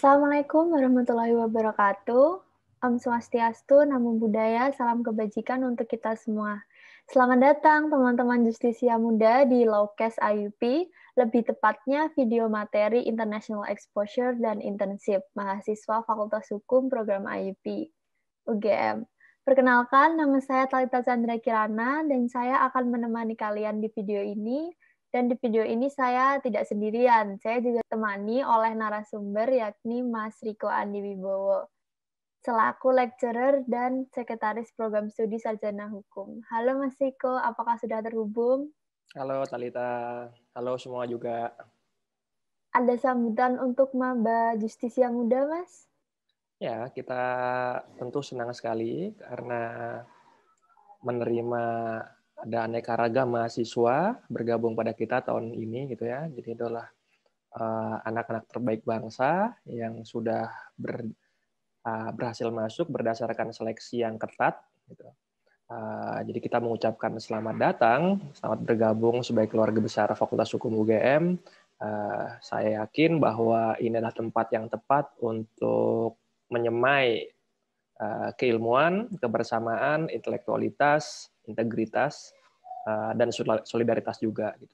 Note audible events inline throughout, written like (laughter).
Assalamualaikum warahmatullahi wabarakatuh. Om Swastiastu, Namo Buddhaya, salam kebajikan untuk kita semua. Selamat datang teman-teman Justisia Muda di Lowcast IUP, lebih tepatnya video materi International Exposure dan Internship mahasiswa Fakultas Hukum Program IUP UGM. Perkenalkan, nama saya Talita Chandra Kirana dan saya akan menemani kalian di video ini dan di video ini saya tidak sendirian, saya juga temani oleh narasumber yakni Mas Riko Andi Wibowo, selaku lecturer dan sekretaris program studi sarjana hukum. Halo Mas Riko, apakah sudah terhubung? Halo Talita, halo semua juga. Ada sambutan untuk Maba Justisia Muda, Mas? Ya, kita tentu senang sekali karena menerima ada aneka ragam mahasiswa bergabung pada kita tahun ini gitu ya. Jadi itulah eh, anak-anak uh, terbaik bangsa yang sudah ber, uh, berhasil masuk berdasarkan seleksi yang ketat. Gitu. Uh, jadi kita mengucapkan selamat datang, selamat bergabung sebagai keluarga besar Fakultas Hukum UGM. Uh, saya yakin bahwa ini adalah tempat yang tepat untuk menyemai Eh, keilmuan, kebersamaan, intelektualitas, integritas, eh, dan solidaritas juga. Gitu.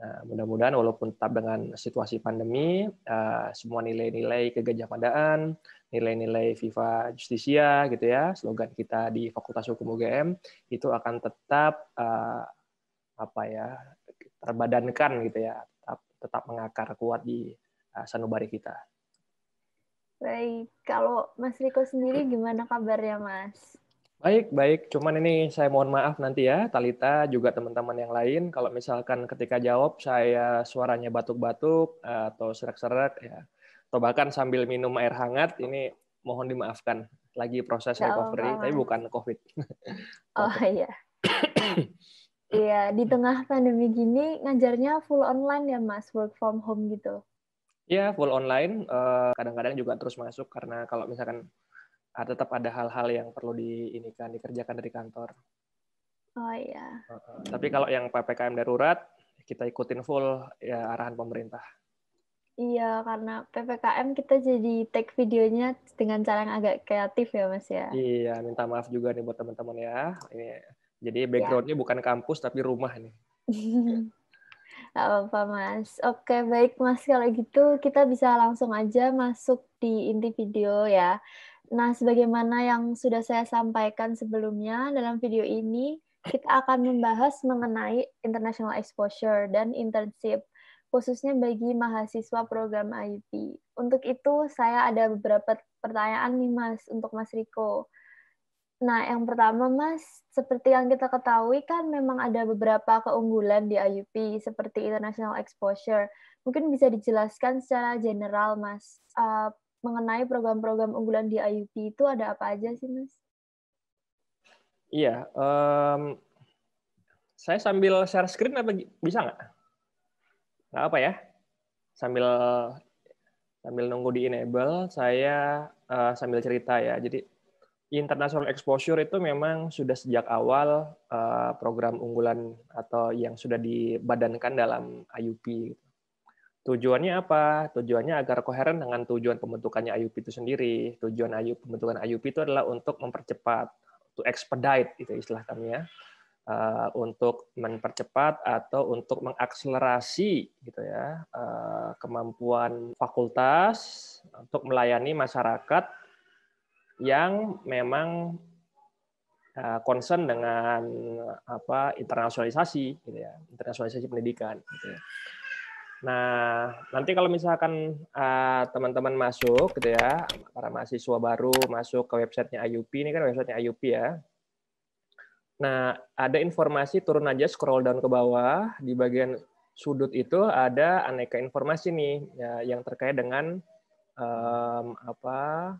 Nah, mudah-mudahan walaupun tetap dengan situasi pandemi, eh, semua nilai-nilai kegajahmadaan, nilai-nilai Viva justisia gitu ya, slogan kita di Fakultas Hukum UGM itu akan tetap apa ya terbadankan gitu ya, tetap mengakar kuat di sanubari kita. Baik, kalau Mas Riko sendiri gimana kabarnya Mas? Baik, baik. Cuman ini saya mohon maaf nanti ya, Talita juga teman-teman yang lain. Kalau misalkan ketika jawab saya suaranya batuk-batuk eh, atau serak-serak ya, atau bahkan sambil minum air hangat, ini mohon dimaafkan. Lagi proses Gak recovery, apa tapi bukan COVID. (laughs) oh iya. Iya, di tengah pandemi gini ngajarnya full online ya Mas, work from home gitu. Ya, full online. Eh, kadang-kadang juga terus masuk karena kalau misalkan ah, tetap ada hal-hal yang perlu di ini kan dikerjakan dari kantor. Oh iya. tapi kalau yang ppkm darurat kita ikutin full ya, arahan pemerintah. Iya, karena PPKM kita jadi take videonya dengan cara yang agak kreatif ya, Mas ya. Iya, minta maaf juga nih buat teman-teman ya. Ini jadi iya. backgroundnya ya. bukan kampus tapi rumah nih. (laughs) Gak apa-apa, Mas. Oke, baik, Mas. Kalau gitu, kita bisa langsung aja masuk di inti video ya. Nah, sebagaimana yang sudah saya sampaikan sebelumnya dalam video ini, kita akan membahas mengenai international exposure dan internship, khususnya bagi mahasiswa program IUP. Untuk itu, saya ada beberapa pertanyaan nih, Mas, untuk Mas Riko. Nah, yang pertama Mas, seperti yang kita ketahui kan memang ada beberapa keunggulan di IUP seperti international exposure. Mungkin bisa dijelaskan secara general Mas, uh, mengenai program-program unggulan di IUP itu ada apa aja sih Mas? Iya, um, saya sambil share screen apa bisa nggak? Nggak apa ya? Sambil sambil nunggu di enable, saya uh, sambil cerita ya. Jadi international exposure itu memang sudah sejak awal eh, program unggulan atau yang sudah dibadankan dalam IUP. Tujuannya apa? Tujuannya agar koheren dengan tujuan pembentukannya IUP itu sendiri. Tujuan IUP, pembentukan IUP itu adalah untuk mempercepat, to expedite itu istilah kami ya, eh, untuk mempercepat atau untuk mengakselerasi gitu ya eh, kemampuan fakultas untuk melayani masyarakat yang memang eh, concern dengan apa internasionalisasi gitu ya internasionalisasi pendidikan gitu ya. nah nanti kalau misalkan eh, teman-teman uh, masuk gitu ya para mahasiswa baru masuk ke websitenya IUP ini kan websitenya IUP ya nah ada informasi turun aja scroll down ke bawah di bagian sudut itu ada aneka informasi nih ya, yang terkait dengan um, apa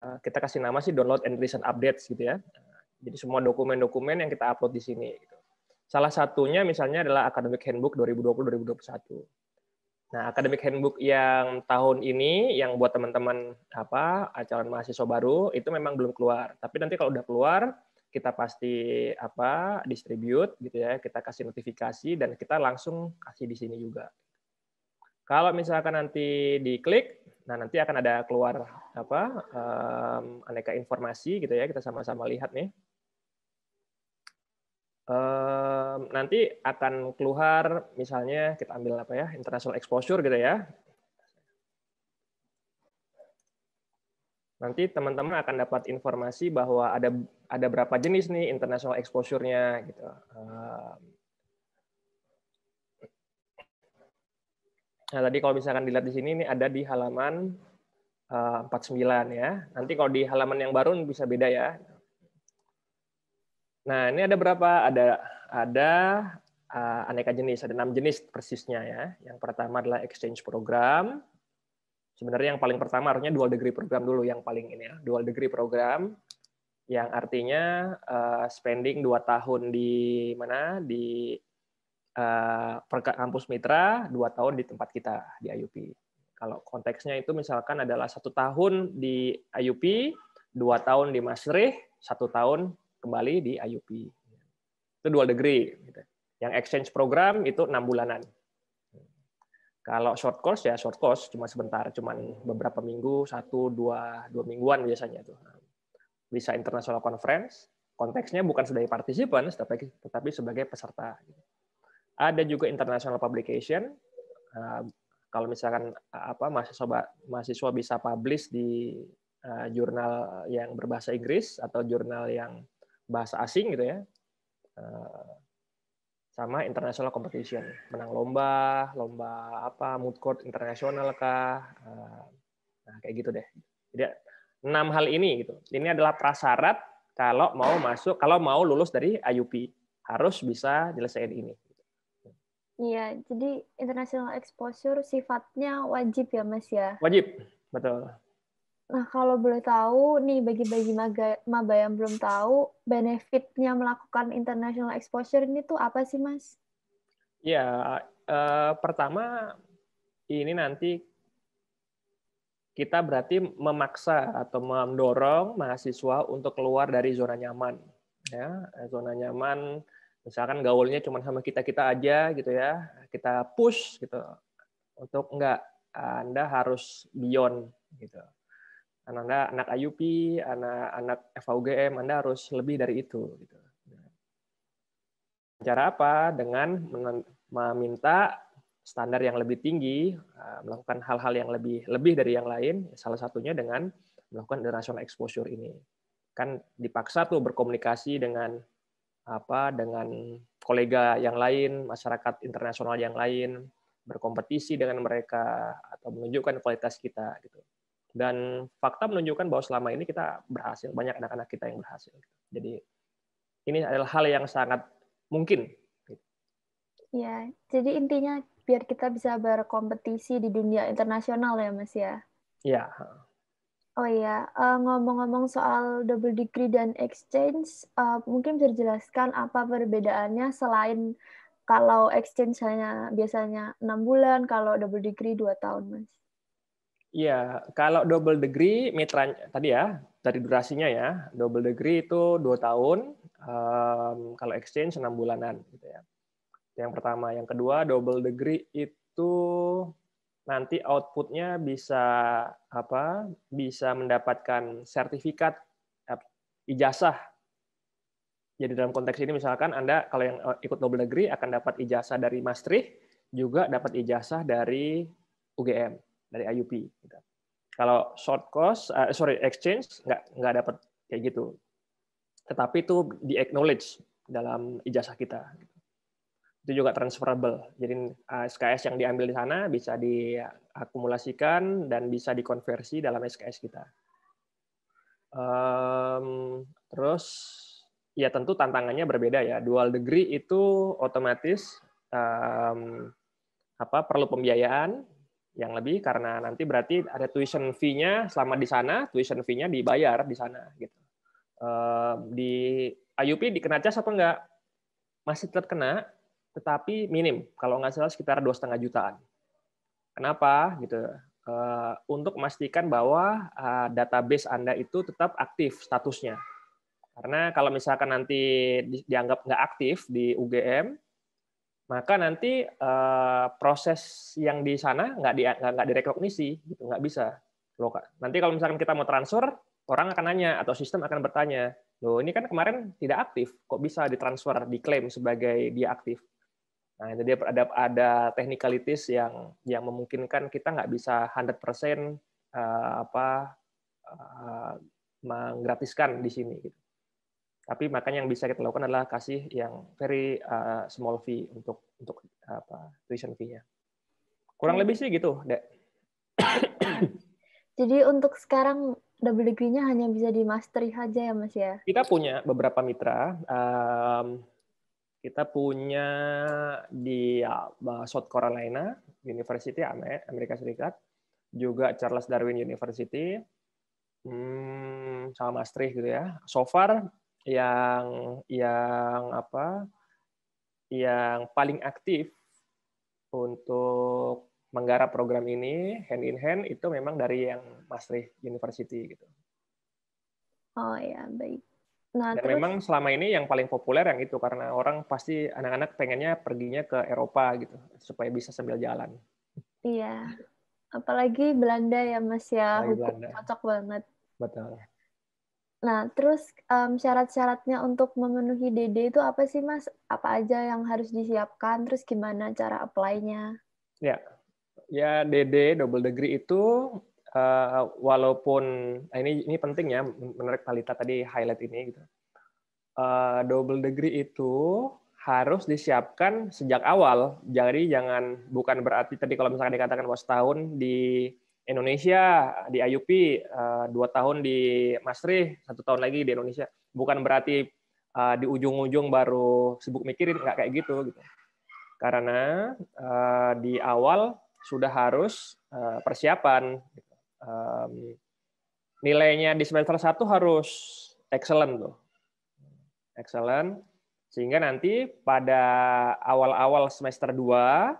Eh, kita kasih nama sih download and recent updates gitu ya. Eh, jadi semua dokumen-dokumen yang kita upload di sini. Gitu. Salah satunya misalnya adalah Academic Handbook 2020-2021. Nah, Academic Handbook yang tahun ini yang buat teman-teman apa acara mahasiswa baru itu memang belum keluar. Tapi nanti kalau udah keluar, kita pasti apa distribute gitu ya, kita kasih notifikasi dan kita langsung kasih di sini juga. Kalau misalkan nanti diklik, Nah, nanti akan ada keluar apa um, aneka informasi gitu ya. Kita sama-sama lihat nih. Um, nanti akan keluar misalnya kita ambil apa ya international exposure gitu ya. Nanti teman-teman akan dapat informasi bahwa ada ada berapa jenis nih international exposure-nya gitu. Um, Nah, tadi kalau misalkan dilihat di sini ini ada di halaman eh, uh, 49 ya. Nanti kalau di halaman yang baru bisa beda ya. Nah, ini ada berapa? Ada ada eh, aneka jenis, ada enam jenis persisnya ya. Yang pertama adalah exchange program. Sebenarnya yang paling pertama harusnya dual degree program dulu yang paling ini ya, dual degree program yang artinya uh, spending 2 tahun di mana di Eh, kampus mitra dua tahun di tempat kita di IUP. Kalau konteksnya itu misalkan adalah satu tahun di IUP, dua tahun di Masrih, satu tahun kembali di IUP. Itu dual degree. Gitu. Yang exchange program itu enam bulanan. Kalau short course ya short course, cuma sebentar, cuma beberapa minggu, satu dua dua mingguan biasanya tuh. Bisa international conference. Konteksnya bukan sebagai partisipan, tetapi sebagai peserta. Gitu ada juga international publication. Uh, kalau misalkan eh, apa mahasiswa mahasiswa bisa publish di uh, jurnal yang berbahasa Inggris atau jurnal yang bahasa asing gitu ya. Uh, sama international competition, menang lomba, lomba apa, mood court internasional kah, nah kayak gitu deh. Jadi enam hal ini gitu. Ini adalah prasyarat kalau mau masuk, kalau mau lulus dari IUP harus bisa nyelesain ini. Iya, jadi international exposure sifatnya wajib ya, Mas ya? Wajib, betul. Nah, kalau boleh tahu nih bagi-bagi maba yang belum tahu, benefitnya melakukan international exposure ini tuh apa sih, Mas? Ya, eh, pertama ini nanti kita berarti memaksa atau mendorong mahasiswa untuk keluar dari zona nyaman. Ya, zona nyaman misalkan gaulnya cuma sama kita kita aja gitu ya kita push gitu untuk enggak anda harus beyond gitu anda anak IUP anak anak FAUGM anda harus lebih dari itu gitu cara apa dengan meminta standar yang lebih tinggi eh, melakukan hal-hal yang lebih lebih dari yang lain salah satunya dengan melakukan international exposure ini kan dipaksa tuh berkomunikasi dengan apa dengan kolega yang lain, masyarakat internasional yang lain, berkompetisi dengan mereka atau menunjukkan kualitas kita gitu. Dan fakta menunjukkan bahwa selama ini kita berhasil, banyak anak-anak kita yang berhasil. Gitu. Jadi ini adalah hal yang sangat mungkin. Ya, jadi intinya biar kita bisa berkompetisi di dunia internasional ya, Mas ya. Ya, Oh iya, uh, ngomong-ngomong soal double degree dan exchange, uh, mungkin bisa dijelaskan apa perbedaannya selain kalau exchange hanya biasanya enam bulan, kalau double degree dua tahun, mas? Iya, kalau double degree mitra tadi ya dari durasinya ya, double degree itu dua tahun, um, kalau exchange enam bulanan gitu ya. Yang pertama, yang kedua double degree itu nanti outputnya bisa apa bisa mendapatkan sertifikat ijazah jadi dalam konteks ini misalkan anda kalau yang eh, ikut double degree akan dapat ijazah dari Maastricht juga dapat ijazah dari UGM dari IUP gitu. kalau short course uh, sorry exchange nggak nggak dapat kayak gitu tetapi itu di acknowledge dalam ijazah kita itu juga transferable. Jadi SKS eh, yang diambil di sana bisa diakumulasikan dan bisa dikonversi dalam SKS kita. terus ya tentu tantangannya berbeda ya. Dual degree itu otomatis um, apa perlu pembiayaan yang lebih karena nanti berarti ada tuition fee-nya selama di sana, tuition fee-nya dibayar di sana gitu. Um, di IUP dikena cas apa enggak? Masih tetap kena, tetapi minim. Kalau nggak salah sekitar dua setengah jutaan. Kenapa? Gitu. Eh, untuk memastikan bahwa eh, database Anda itu tetap aktif statusnya. Karena kalau misalkan nanti dianggap nggak aktif di UGM, maka nanti eh, proses yang di sana nggak di, nggak direkognisi, gitu nggak bisa. Loh, nanti kalau misalkan kita mau transfer, orang akan nanya atau sistem akan bertanya, loh ini kan kemarin tidak aktif, kok bisa ditransfer, diklaim sebagai dia aktif? Nah, jadi ada ada technicalities yang yang memungkinkan kita nggak bisa 100% uh, eh, apa uh, menggratiskan di sini gitu. Tapi makanya yang bisa kita lakukan adalah kasih yang very uh, small fee untuk untuk apa tuition fee-nya. Kurang hmm. lebih sih gitu, Dek. (coughs) Jadi untuk sekarang double degree nya hanya bisa di mastery saja ya, Mas ya. Kita punya beberapa mitra um, kita punya di ya, eh, South Carolina University e, Amerika Serikat, juga Charles Darwin University, hmm, sama Maastricht gitu ya. So far yang yang apa yang paling aktif untuk menggarap program ini hand in hand itu memang dari yang Maastricht University gitu. Oh ya baik. Nah, Dan terus, memang selama ini yang paling populer yang itu karena orang pasti anak-anak pengennya perginya ke Eropa gitu supaya bisa sambil jalan. Iya. Apalagi Belanda ya Mas ya, Apalagi cocok banget. Betul. Nah, terus um, syarat-syaratnya untuk memenuhi DD itu apa sih Mas? Apa aja yang harus disiapkan? Terus gimana cara apply-nya? Ya. Ya, DD double degree itu uh, walaupun eh, ini ini penting ya menarik Talita tadi highlight ini gitu. Uh, double degree itu harus disiapkan sejak awal. Jadi jangan bukan berarti tadi kalau misalkan dikatakan bahwa setahun di Indonesia di IUP, uh, dua tahun di Masri, satu tahun lagi di Indonesia. Bukan berarti uh, di ujung-ujung baru sibuk mikirin nggak kayak gitu. gitu. Karena uh, di awal sudah harus persiapan um, nilainya di semester 1 harus excellent tuh. Excellent. Sehingga nanti pada awal-awal semester 2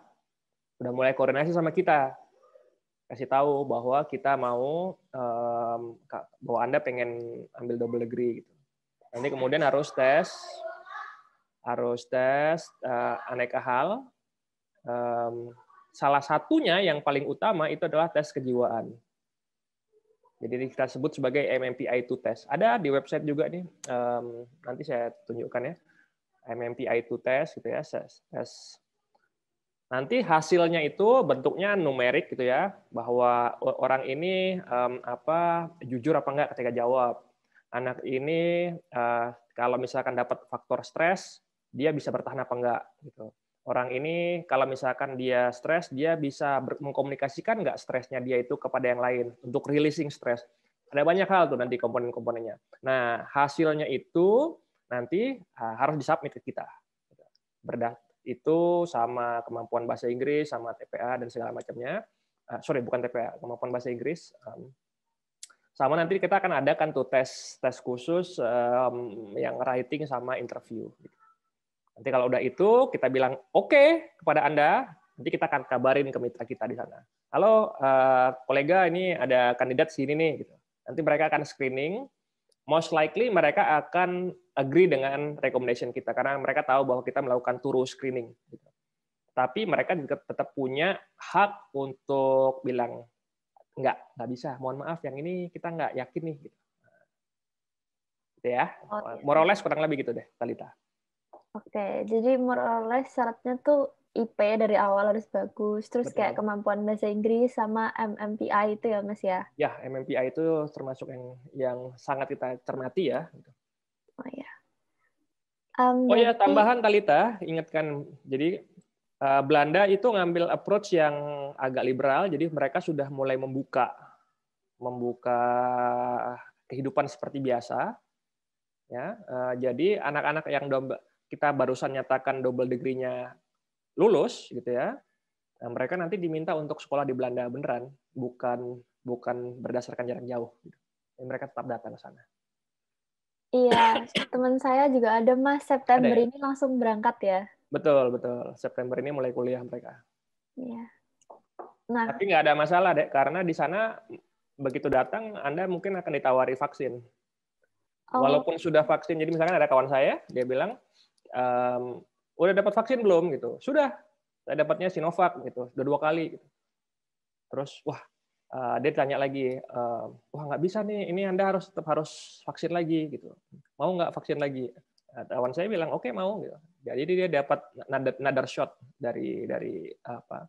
udah mulai koordinasi sama kita. Kasih tahu bahwa kita mau um, bahwa Anda pengen ambil double degree gitu. Nanti kemudian harus tes harus tes uh, aneka hal. Um, salah satunya yang paling utama itu adalah tes kejiwaan. Jadi kita sebut sebagai MMPI2 test. Ada di website juga nih, nanti saya tunjukkan ya. MMPI2 test gitu ya, Nanti hasilnya itu bentuknya numerik gitu ya, bahwa orang ini apa jujur apa enggak ketika jawab. Anak ini eh, kalau misalkan dapat faktor stres, dia bisa bertahan apa enggak gitu orang ini kalau misalkan dia stres, dia bisa mengkomunikasikan nggak stresnya dia itu kepada yang lain untuk releasing stres. Ada banyak hal tuh nanti komponen-komponennya. Nah, hasilnya itu nanti harus disubmit ke kita. Berdah itu sama kemampuan bahasa Inggris, sama TPA dan segala macamnya. Ah, sorry, bukan TPA, kemampuan bahasa Inggris. Um, sama nanti kita akan adakan tuh tes tes khusus um, yang writing sama interview. Gitu. Nanti kalau udah itu kita bilang oke okay kepada Anda, nanti kita akan kabarin ke mitra kita di sana. Halo uh, kolega ini ada kandidat sini nih gitu. Nanti mereka akan screening, most likely mereka akan agree dengan recommendation kita karena mereka tahu bahwa kita melakukan turu screening gitu. Tapi mereka tetap punya hak untuk bilang enggak, nggak bisa mohon maaf yang ini kita nggak yakin nih gitu, gitu ya oh, more or less kurang lebih gitu deh Talita Oke, jadi more or syaratnya tuh IP ya dari awal harus bagus, terus Betul. kayak kemampuan bahasa Inggris sama MMPI itu ya Mas ya? Ya, MMPI itu termasuk yang yang sangat kita cermati ya. Gitu. Oh ya. Um, oh ya, tambahan Talita, ingatkan. Jadi uh, Belanda itu ngambil approach yang agak liberal, jadi mereka sudah mulai membuka membuka kehidupan seperti biasa. Ya, uh, jadi anak-anak yang domba kita barusan nyatakan double degree-nya lulus gitu ya, nah, mereka nanti diminta untuk sekolah di Belanda beneran, bukan bukan berdasarkan jarak jauh. Gitu. mereka tetap datang ke sana. Iya, (coughs) teman saya juga ada mas September ada ya? ini langsung berangkat ya. Betul betul, September ini mulai kuliah mereka. Iya. Nah. Tapi nggak ada masalah deh, karena di sana begitu datang Anda mungkin akan ditawari vaksin. Oh. Walaupun sudah vaksin, jadi misalkan ada kawan saya, dia bilang um, udah dapat vaksin belum gitu sudah saya dapatnya Sinovac gitu udah dua kali gitu. terus wah uh, dia tanya lagi uh, wah nggak bisa nih ini anda harus tetap harus vaksin lagi gitu mau nggak vaksin lagi nah, kawan saya bilang oke okay, mau gitu jadi dia dapat nader shot dari dari apa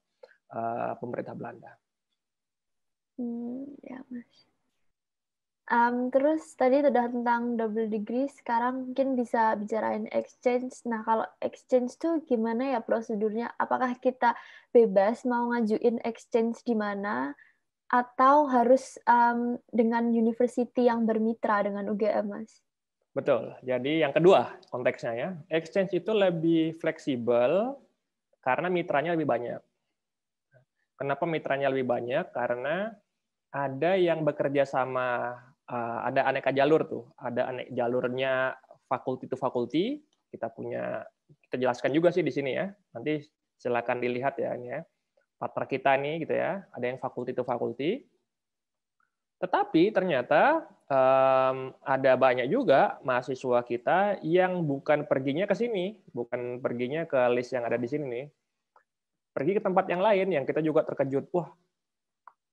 uh, pemerintah Belanda hmm, ya mas Um, terus tadi sudah tentang double degree, sekarang mungkin bisa bicarain exchange. Nah, kalau exchange tuh gimana ya prosedurnya? Apakah kita bebas mau ngajuin exchange di mana? Atau harus um, dengan university yang bermitra dengan UGM, Mas? Betul. Jadi yang kedua konteksnya ya. Exchange itu lebih fleksibel karena mitranya lebih banyak. Kenapa mitranya lebih banyak? Karena ada yang bekerja sama uh, ada aneka jalur tuh, ada aneka jalurnya fakulti to fakulti. Kita punya kita jelaskan juga sih di sini ya. Nanti silakan dilihat ya ini ya. Partner kita nih gitu ya, ada yang fakulti to fakulti. Tetapi ternyata um, ada banyak juga mahasiswa kita yang bukan perginya ke sini, bukan perginya ke list yang ada di sini nih. Pergi ke tempat yang lain yang kita juga terkejut, wah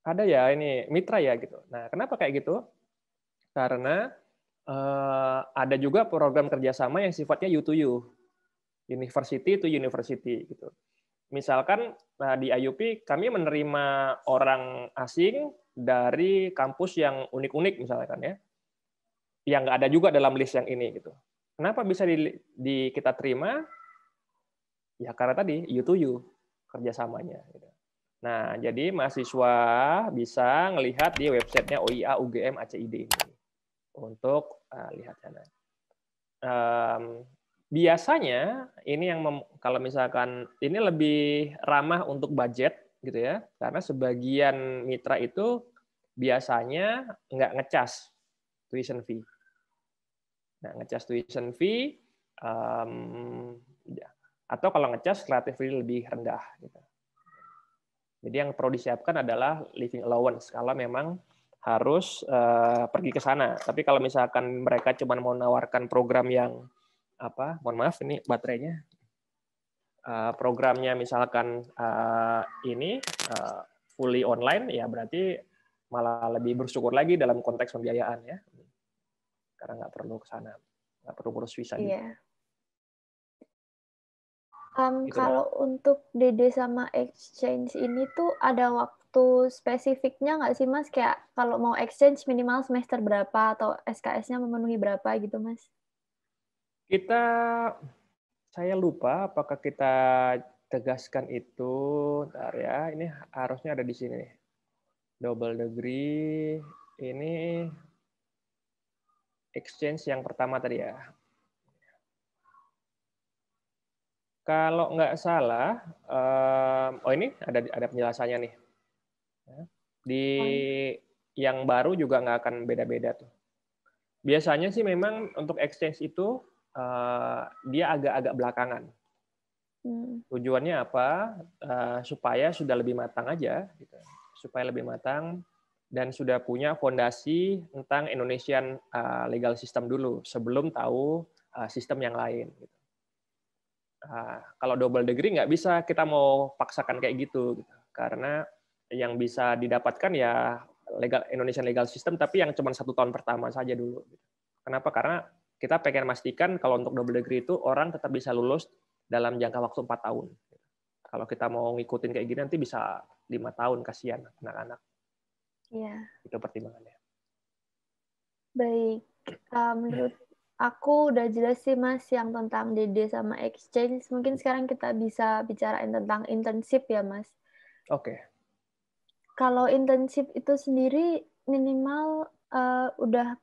ada ya ini mitra ya gitu. Nah, kenapa kayak gitu? karena uh, ada juga program kerjasama yang sifatnya U to U, university to university gitu. Misalkan nah di IUP kami menerima orang asing dari kampus yang unik-unik misalkan ya, yang nggak ada juga dalam list yang ini gitu. Kenapa bisa di, di kita terima? Ya karena tadi U to U kerjasamanya. Gitu. Nah, jadi mahasiswa bisa melihat di websitenya OIA UGM ACID untuk uh, lihat sana. Um, biasanya ini yang mem, kalau misalkan ini lebih ramah untuk budget gitu ya, karena sebagian mitra itu biasanya nggak ngecas tuition fee. Nah, ngecas tuition fee um, ya. atau kalau ngecas relatif lebih rendah. Gitu. Jadi yang perlu disiapkan adalah living allowance kalau memang harus uh, pergi ke sana. Tapi kalau misalkan mereka cuma mau nawarkan program yang apa, mohon maaf ini baterainya, uh, programnya misalkan uh, ini uh, fully online, ya berarti malah lebih bersyukur lagi dalam konteks pembiayaan ya, karena nggak perlu ke sana, nggak perlu ngurus visa. Iya. Um, kalau untuk DD sama exchange ini tuh ada waktu waktu spesifiknya nggak sih Mas? Kayak kalau mau exchange minimal semester berapa atau SKS-nya memenuhi berapa gitu Mas? Kita, saya lupa apakah kita tegaskan itu, ntar ya, ini harusnya ada di sini nih. Double degree, ini exchange yang pertama tadi ya. Kalau nggak salah, eh, oh ini ada ada penjelasannya nih. Di oh, iya. yang baru juga nggak akan beda-beda tuh. Biasanya sih memang untuk exchange itu eh, dia agak-agak belakangan. Hmm. Tujuannya apa? Eh, supaya sudah lebih matang aja, gitu. supaya lebih matang dan sudah punya fondasi tentang Indonesian eh, legal system dulu sebelum tahu sistem yang lain. Gitu. kalau double degree nggak bisa kita mau paksakan kayak gitu, gitu. karena yang bisa didapatkan ya legal Indonesian legal system tapi yang cuma satu tahun pertama saja dulu. Kenapa? Karena kita pengen memastikan kalau untuk double degree itu orang tetap bisa lulus dalam jangka waktu empat tahun. Kalau kita mau ngikutin kayak gini nanti bisa lima tahun kasihan anak-anak. Iya. Itu pertimbangannya. Baik, uh, menurut aku udah jelas sih mas yang tentang DD sama exchange. Mungkin sekarang kita bisa bicarain tentang internship ya mas. Oke. Okay kalau internship itu sendiri minimal uh, udah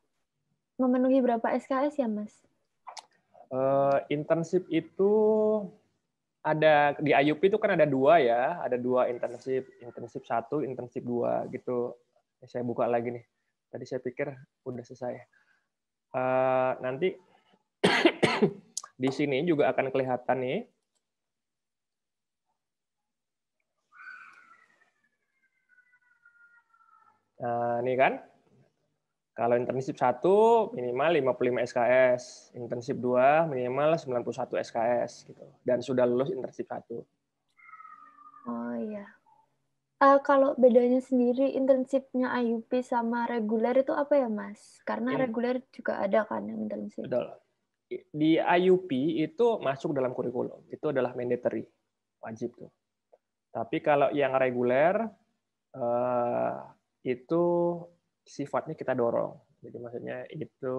memenuhi berapa SKS ya, Mas? Uh, internship itu ada di IUP itu kan ada dua ya, ada dua internship, internship satu, internship dua gitu. Eh, saya buka lagi nih. Tadi saya pikir udah selesai. Uh, nanti (coughs) di sini juga akan kelihatan nih Nah, eh, ini kan. Kalau internship 1 minimal 55 SKS, internship 2 minimal 91 SKS gitu. Dan sudah lulus internship 1. Oh iya. Uh, kalau bedanya sendiri internshipnya IUP sama reguler itu apa ya, Mas? Karena In... Hmm. reguler juga ada kan yang internship. Betul. Di IUP itu masuk dalam kurikulum. Itu adalah mandatory, wajib tuh. Tapi kalau yang reguler eh, itu sifatnya kita dorong. Jadi maksudnya itu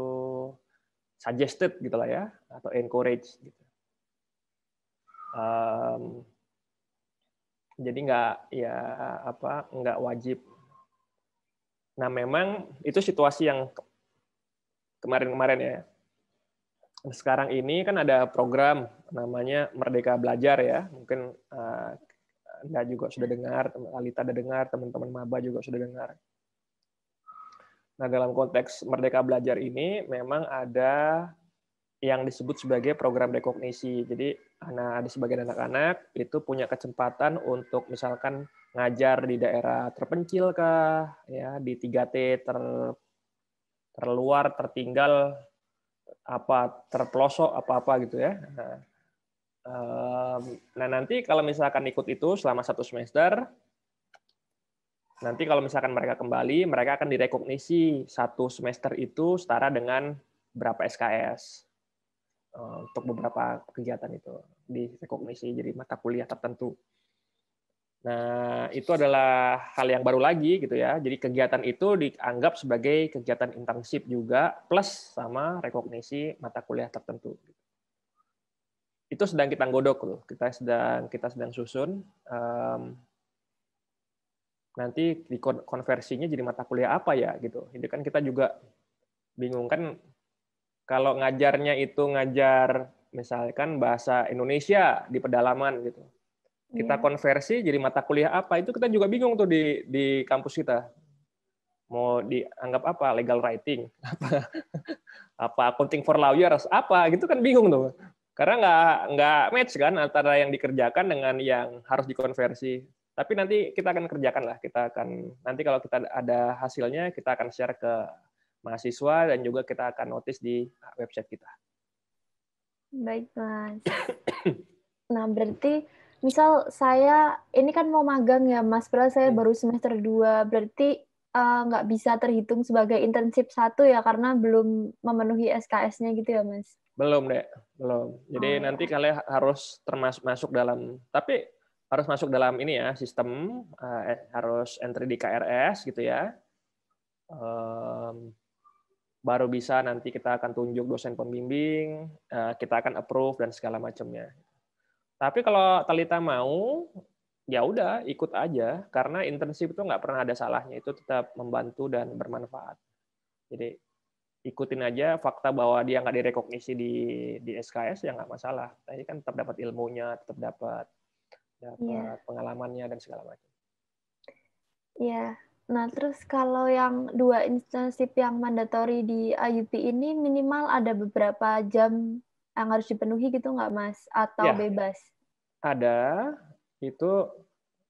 suggested gitulah ya, atau encourage gitu. Um, jadi nggak ya apa nggak wajib. Nah memang itu situasi yang kemarin-kemarin ya. Nah, sekarang ini kan ada program namanya Merdeka Belajar ya, mungkin eh, anda juga sudah dengar, Alita sudah dengar, teman-teman maba juga sudah dengar. Nah, dalam konteks Merdeka Belajar ini memang ada yang disebut sebagai program rekognisi. Jadi, anak ada sebagian anak-anak itu punya kecepatan untuk misalkan ngajar di daerah terpencil kah, ya, di 3T ter terluar, tertinggal, apa terpelosok apa-apa gitu ya. Nah, Nah nanti kalau misalkan ikut itu selama satu semester, nanti kalau misalkan mereka kembali, mereka akan direkognisi satu semester itu setara dengan berapa SKS eh, untuk beberapa kegiatan itu direkognisi jadi mata kuliah tertentu. Nah, itu adalah hal yang baru lagi gitu ya. Jadi kegiatan itu dianggap sebagai kegiatan internship juga plus sama rekognisi mata kuliah tertentu itu sedang kita godok loh kita sedang kita sedang susun um, nanti dikonversinya jadi mata kuliah apa ya gitu itu kan kita juga bingung kan kalau ngajarnya itu ngajar misalkan bahasa Indonesia di pedalaman gitu kita yeah. konversi jadi mata kuliah apa itu kita juga bingung tuh di di kampus kita mau dianggap apa legal writing (laughs) apa apa accounting for lawyers apa gitu kan bingung tuh karena nggak nggak match kan antara yang dikerjakan dengan yang harus dikonversi. Tapi nanti kita akan kerjakan lah, kita akan nanti kalau kita ada hasilnya kita akan share ke mahasiswa dan juga kita akan notice di website kita. Baik, Mas. (coughs) nah, berarti misal saya ini kan mau magang ya, Mas, padahal saya hmm. baru semester 2, berarti uh, bisa terhitung sebagai internship satu ya karena belum memenuhi SKS-nya gitu ya, Mas. Belum Dek. belum. Jadi oh. nanti kalian harus termasuk masuk dalam, tapi harus masuk dalam ini ya sistem, uh, harus entry di KRS gitu ya. Um, baru bisa nanti kita akan tunjuk dosen pembimbing, uh, kita akan approve dan segala macamnya. Tapi kalau Talita mau, ya udah ikut aja karena intensif itu nggak pernah ada salahnya itu tetap membantu dan bermanfaat. Jadi ikutin aja fakta bahwa dia nggak direkognisi di di SKS ya nggak masalah. Tapi kan tetap dapat ilmunya, tetap dapat dapat yeah. pengalamannya dan segala macam. Iya. Yeah. Nah, terus kalau yang dua internship yang mandatory di IUP ini minimal ada beberapa jam yang harus dipenuhi gitu nggak, Mas? Atau ya, bebas? Ada. Itu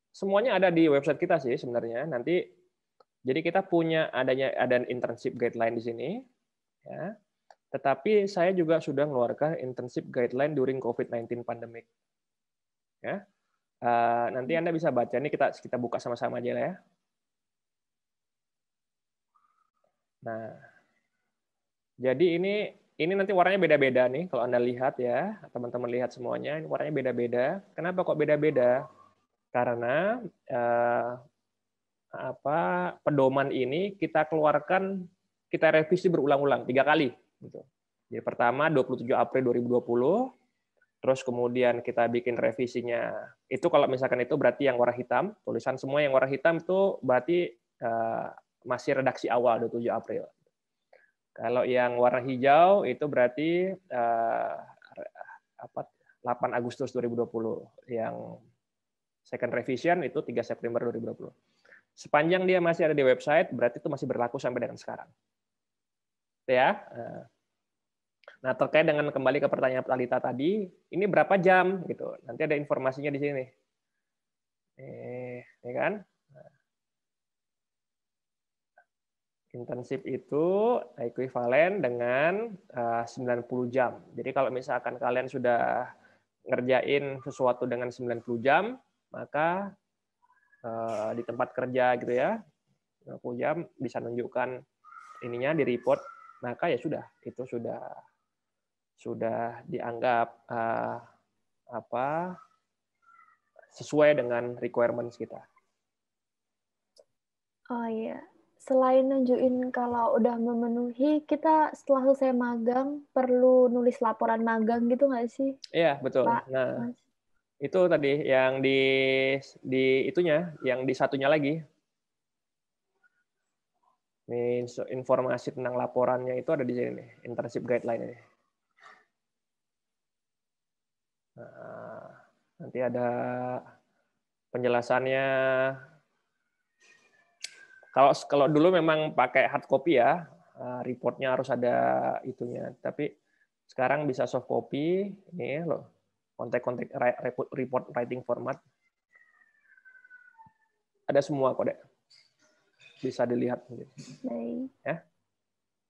semuanya ada di website kita sih sebenarnya. Nanti jadi kita punya adanya ada internship guideline di sini. Ya. Tetapi saya juga sudah mengeluarkan internship guideline during COVID-19 pandemic. Ya. Uh, nanti Anda bisa baca ini kita kita buka sama-sama aja ya. Nah, jadi ini ini nanti warnanya beda-beda nih kalau Anda lihat ya, teman-teman lihat semuanya, ini warnanya beda-beda. Kenapa kok beda-beda? Karena uh, apa pedoman ini kita keluarkan kita revisi berulang-ulang tiga kali. Gitu. Jadi pertama 27 April 2020, terus kemudian kita bikin revisinya. Itu kalau misalkan itu berarti yang warna hitam, tulisan semua yang warna hitam itu berarti eh, masih redaksi awal 27 April. Kalau yang warna hijau itu berarti uh, apa 8 Agustus 2020 yang second revision itu 3 September 2020. Sepanjang dia masih ada di website, berarti itu masih berlaku sampai dengan sekarang ya. Eh, nah, terkait dengan kembali ke pertanyaan Talita tadi, ini berapa jam gitu. Nanti ada informasinya di sini. Eh, ya kan? Intensif itu ekuivalen dengan 90 eh, jam. Jadi kalau misalkan kalian sudah ngerjain sesuatu dengan 90 jam, maka eh, di tempat kerja gitu ya, 90 jam bisa nunjukkan ininya di report maka ya sudah itu sudah sudah dianggap uh, apa sesuai dengan requirements kita. Oh iya, selain nunjukin kalau udah memenuhi, kita setelah selesai magang perlu nulis laporan magang gitu nggak sih? Iya betul. Pak, nah itu tadi yang di di itunya, yang di satunya lagi ini informasi tentang laporannya itu ada di sini nih, internship guideline ini. Nah, nanti ada penjelasannya. Kalau kalau dulu memang pakai hard copy ya, eh, reportnya harus ada itunya. Tapi sekarang bisa soft copy, ini ya, loh, kontak-kontak report writing format. Ada semua kok kode bisa dilihat mungkin. Ya.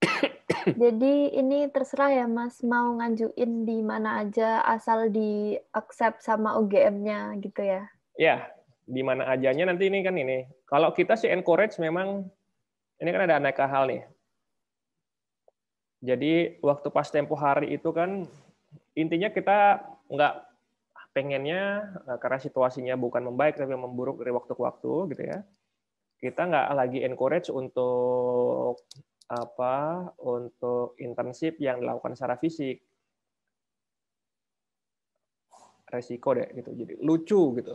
(coughs) Jadi ini terserah ya Mas mau ngajuin di mana aja asal di accept sama UGM-nya gitu ya. Ya, di mana ajanya nanti ini kan ini. Kalau kita sih encourage memang ini kan ada aneka hal nih. Jadi waktu pas tempo hari itu kan intinya kita nggak pengennya karena situasinya bukan membaik tapi memburuk dari waktu ke waktu gitu ya kita nggak lagi encourage untuk apa untuk internship yang dilakukan secara fisik resiko deh gitu jadi lucu gitu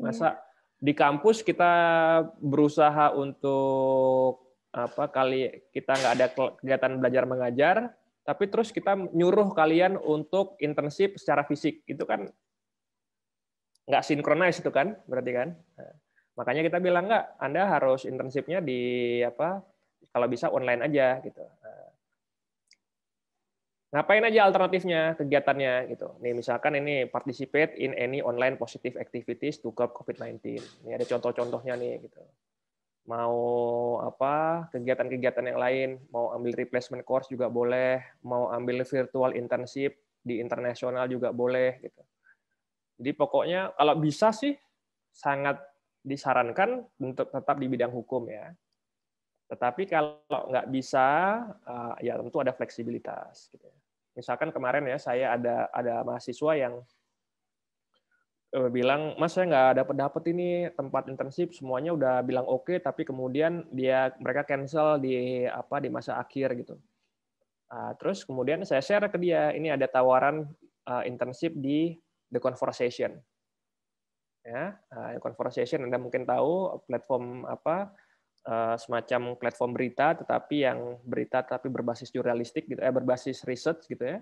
masa iya. di kampus kita berusaha untuk apa kali kita nggak ada kegiatan belajar mengajar tapi terus kita nyuruh kalian untuk internship secara fisik itu kan nggak sinkronis itu kan berarti kan Makanya kita bilang nggak, Anda harus internshipnya di apa? Kalau bisa online aja gitu. Nah, ngapain aja alternatifnya, kegiatannya gitu. Nih misalkan ini participate in any online positive activities to curb COVID-19. Ini ada contoh-contohnya nih gitu. Mau apa kegiatan-kegiatan yang lain, mau ambil replacement course juga boleh, mau ambil virtual internship di internasional juga boleh gitu. Jadi pokoknya kalau bisa sih sangat disarankan untuk tetap di bidang hukum ya. Tetapi kalau nggak bisa, eh, ya tentu ada fleksibilitas. Gitu ya. Misalkan kemarin ya saya ada ada mahasiswa yang eh, bilang, Mas saya nggak dapat dapat ini tempat internship semuanya udah bilang oke, okay, tapi kemudian dia mereka cancel di apa di masa akhir gitu. Ah, terus kemudian saya share ke dia, ini ada tawaran eh, internship di The Conversation ya eh, conversation Anda mungkin tahu platform apa eh, semacam platform berita tetapi yang berita tapi berbasis jurnalistik gitu eh berbasis research gitu ya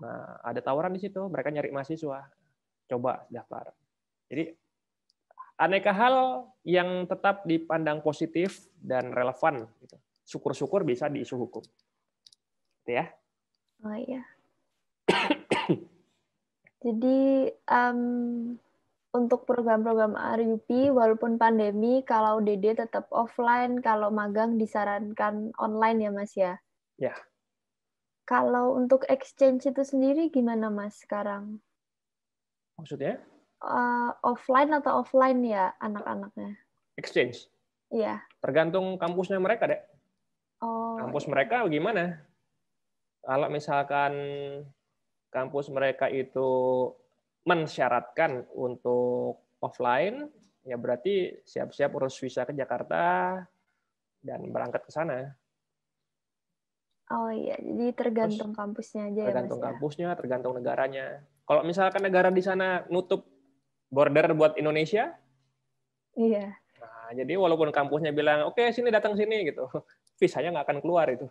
nah ada tawaran di situ mereka nyari mahasiswa coba daftar jadi aneka hal yang tetap dipandang positif dan relevan gitu syukur-syukur bisa diisu hukum gitu ya oh iya jadi um, untuk program-program RUP walaupun pandemi kalau DD tetap offline, kalau magang disarankan online ya Mas ya. Ya. Kalau untuk exchange itu sendiri gimana Mas sekarang? Maksudnya? Uh, offline atau offline ya anak-anaknya? Exchange. Iya. Tergantung kampusnya mereka deh. Oh. Kampus iya. mereka gimana? Kalau misalkan kampus mereka itu mensyaratkan untuk offline, ya berarti siap-siap urus visa ke Jakarta dan berangkat ke sana. Oh iya, jadi tergantung Terus, kampusnya aja ya, tergantung ya. Tergantung kampusnya, tergantung negaranya. Kalau misalkan negara di sana nutup border buat Indonesia, iya. Nah, jadi walaupun kampusnya bilang, oke okay, sini datang sini gitu, (laughs) visanya nggak akan keluar itu.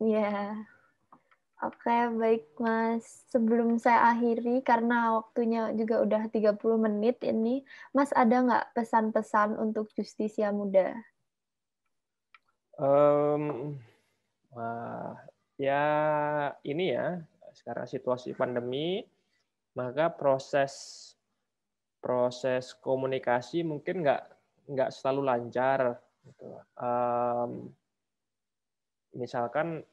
Iya. Oke, baik Mas. Sebelum saya akhiri, karena waktunya juga udah 30 menit ini, Mas ada nggak pesan-pesan untuk justisia muda? Um, uh, ya ini ya, sekarang situasi pandemi, maka proses proses komunikasi mungkin nggak nggak selalu lancar. Gitu. Um, misalkan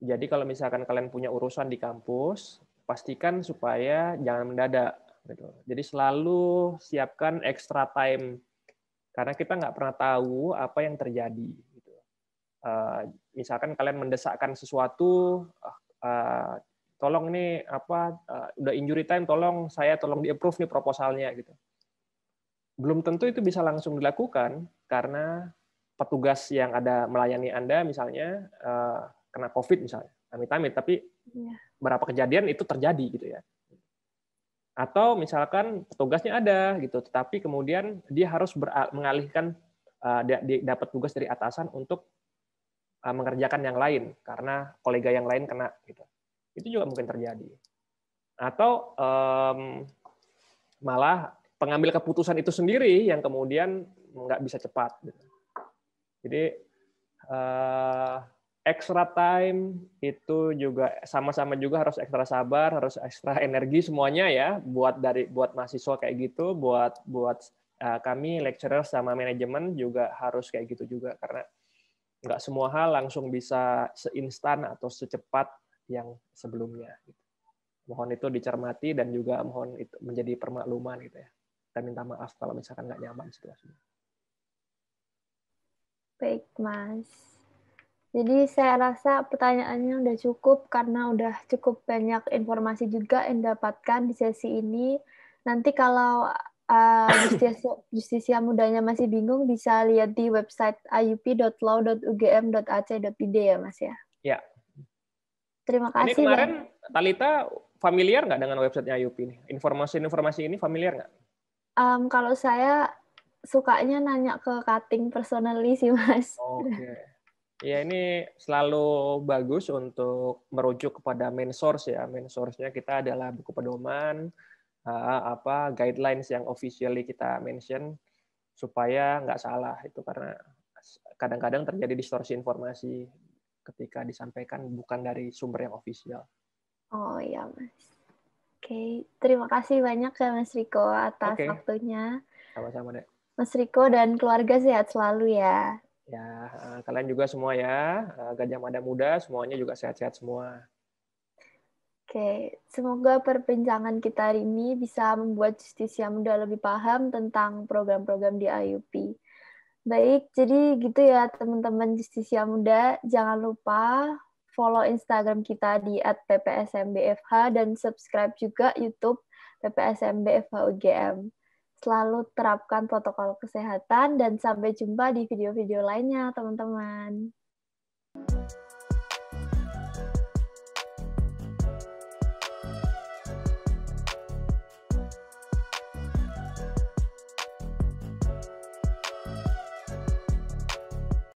jadi kalau misalkan kalian punya urusan di kampus, pastikan supaya jangan mendadak. Gitu. Jadi selalu siapkan extra time karena kita nggak pernah tahu apa yang terjadi. Gitu. Uh, misalkan kalian mendesakkan sesuatu, uh, tolong nih apa uh, udah injury time, tolong saya tolong di approve nih proposalnya gitu. Belum tentu itu bisa langsung dilakukan karena petugas yang ada melayani Anda misalnya uh, kena COVID misalnya, amit-amit, tapi ya. berapa kejadian itu terjadi gitu ya. Atau misalkan petugasnya ada gitu, tetapi kemudian dia harus mengalihkan uh, dapat tugas dari atasan untuk uh, mengerjakan yang lain karena kolega yang lain kena gitu. Itu juga mungkin terjadi. Atau um, malah pengambil keputusan itu sendiri yang kemudian nggak bisa cepat. Gitu. Jadi uh, extra time itu juga sama-sama juga harus ekstra sabar, harus ekstra energi semuanya ya buat dari buat mahasiswa kayak gitu, buat buat eh, kami lecturer sama manajemen juga harus kayak gitu juga karena nggak semua hal langsung bisa seinstan atau secepat yang sebelumnya. Mohon itu dicermati dan juga mohon itu menjadi permakluman gitu ya. dan minta maaf kalau misalkan nggak nyaman situasinya. Baik, Mas. Jadi saya rasa pertanyaannya udah cukup karena udah cukup banyak informasi juga yang dapatkan di sesi ini. Nanti kalau uh, (coughs) justisia, mudanya masih bingung bisa lihat di website iup.law.ugm.ac.id ya Mas ya. Ya. Terima kasih. Ini kemarin dan... Talita familiar nggak dengan websitenya IUP ini? Informasi-informasi ini familiar nggak? Um, kalau saya sukanya nanya ke cutting personally sih mas. Oke. Okay. Ya ini selalu bagus untuk merujuk kepada main source ya. Main source-nya kita adalah buku pedoman, eh, apa guidelines yang officially kita mention supaya nggak salah itu karena kadang-kadang terjadi distorsi informasi ketika disampaikan bukan dari sumber yang official. Oh iya mas. Oke, terima kasih banyak ya Mas Riko atas okay. waktunya. Sama-sama deh. Mas Riko dan keluarga sehat selalu ya. Ya, eh, kalian juga semua ya, eh, Gajah Mada Muda semuanya juga sehat-sehat semua. Oke, semoga perbincangan kita hari ini bisa membuat Justisia Muda lebih paham tentang program-program di IUP. Baik, jadi gitu ya teman-teman Justisia Muda, jangan lupa follow Instagram kita di @ppsmbfh dan subscribe juga YouTube PPSMBFH UGM selalu terapkan protokol kesehatan dan sampai jumpa di video-video lainnya teman-teman.